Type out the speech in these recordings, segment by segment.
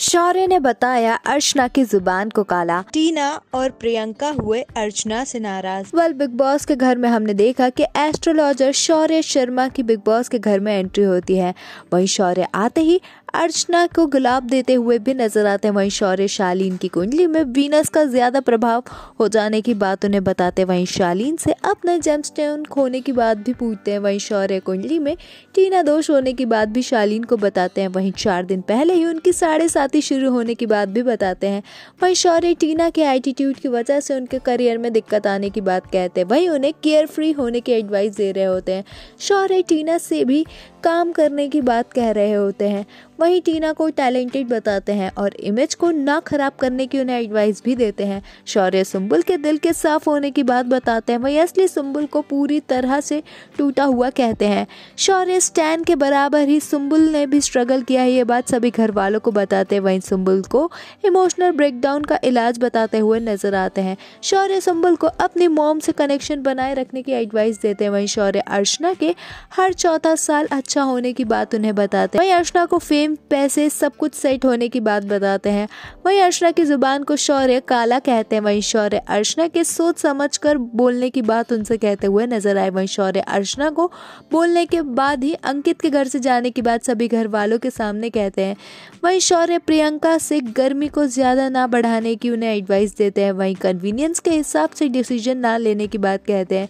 शौर्य ने बताया अर्चना की जुबान को काला टीना और प्रियंका हुए अर्चना से नाराज वेल बिग बॉस के घर में हमने देखा कि एस्ट्रोलॉजर शौर्य शर्मा की बिग बॉस के घर में एंट्री होती है वहीं शौर्य आते ही अर्चना को गुलाब देते हुए भी नजर आते हैं वहीं शौर्य शालीन की कुंडली में वीनस का ज़्यादा प्रभाव हो जाने की बात उन्हें बताते वहीं शालीन से अपना जेम स्टोन खोने की बात भी पूछते हैं वहीं शौर्य कुंडली में टीना दोष होने की बात भी शालीन को बताते हैं वहीं चार दिन पहले ही उनकी साढ़े साथी शुरू होने की बात भी बताते हैं वहीं शौर्य टीना के एटीट्यूड की वजह से उनके करियर में दिक्कत आने की बात कहते हैं वहीं उन्हें केयर फ्री होने की एडवाइस दे रहे होते हैं शौर्य टीना से भी काम करने की बात कह रहे होते हैं वहीं टीना को टैलेंटेड बताते हैं और इमेज को ना खराब करने की उन्हें एडवाइस भी देते हैं शौर्य सुम्बुल के दिल के साफ होने की बात बताते हैं वहीं असली सुम्बुल को पूरी तरह से टूटा हुआ कहते हैं शौर्य स्टैन के बराबर ही सुम्बुल ने भी स्ट्रगल किया है ये बात सभी घर वालों को बताते हैं वहीं सुम्बुल को इमोशनल ब्रेकडाउन का इलाज बताते हुए नजर आते हैं शौर्य सुम्बुल को अपनी मोम से कनेक्शन बनाए रखने की एडवाइस देते हैं वहीं शौर्य अर्चना के हर चौथा साल अच्छा अच्छा होने की बात उन्हें बताते हैं वहीं अर्चना को फेम पैसे सब कुछ सेट होने की बात बताते हैं वही अर्चना की जुबान को शौर्य काला कहते हैं वही शौर्य अर्चना के सोच समझ कर बोलने की बात उनसे कहते हुए नजर आए वही शौर्य अर्चना को बोलने के बाद ही अंकित के घर से जाने की बात सभी घर वालों के सामने कहते हैं वही शौर्य प्रियंका से गर्मी को ज़्यादा ना बढ़ाने की उन्हें एडवाइस देते हैं वही कन्वीनियंस के हिसाब से डिसीजन ना लेने की बात कहते हैं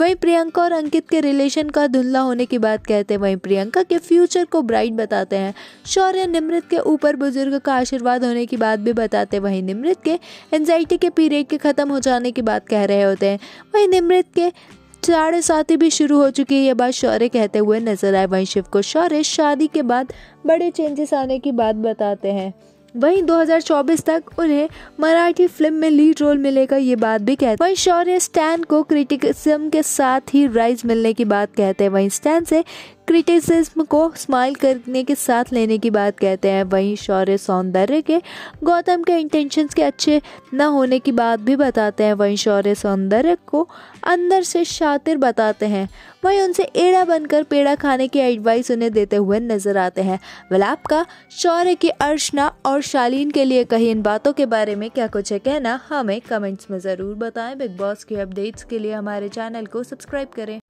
वहीं प्रियंका और अंकित के रिलेशन का धुंधला होने की बात कहते हैं वहीं प्रियंका के फ्यूचर को ब्राइट बताते हैं शौर्य निमृत के ऊपर बुजुर्ग का आशीर्वाद होने की बात भी बताते हैं वहीं निमृत के एनजाइटी के पीरियड के ख़त्म हो जाने की बात कह रहे होते हैं वहीं निमृत के साढ़े साथी भी शुरू हो चुकी है ये बात शौर्य कहते हुए नजर आए वहीं शिव को शौर्य शादी के बाद बड़े चेंजेस आने की बात बताते हैं वहीं 2024 तक उन्हें मराठी फिल्म में लीड रोल मिलेगा ये बात भी कहते वहीं शौर्य स्टैन को क्रिटिकिज्म के साथ ही राइज मिलने की बात कहते हैं वहीं स्टैन से क्रिटिसिज्म को स्माइल करने के साथ लेने की बात कहते हैं वहीं शौर्य सौंदर्य के गौतम के इंटेंशंस के अच्छे न होने की बात भी बताते हैं वहीं शौर्य सौंदर्य को अंदर से शातिर बताते हैं वहीं उनसे एड़ा बनकर पेड़ा खाने की एडवाइस उन्हें देते हुए नजर आते हैं विलाप का शौर्य की अर्चना और शालीन के लिए कही इन बातों के बारे में क्या कुछ है कहना हमें कमेंट्स में ज़रूर बताएं बिग बॉस की अपडेट्स के लिए हमारे चैनल को सब्सक्राइब करें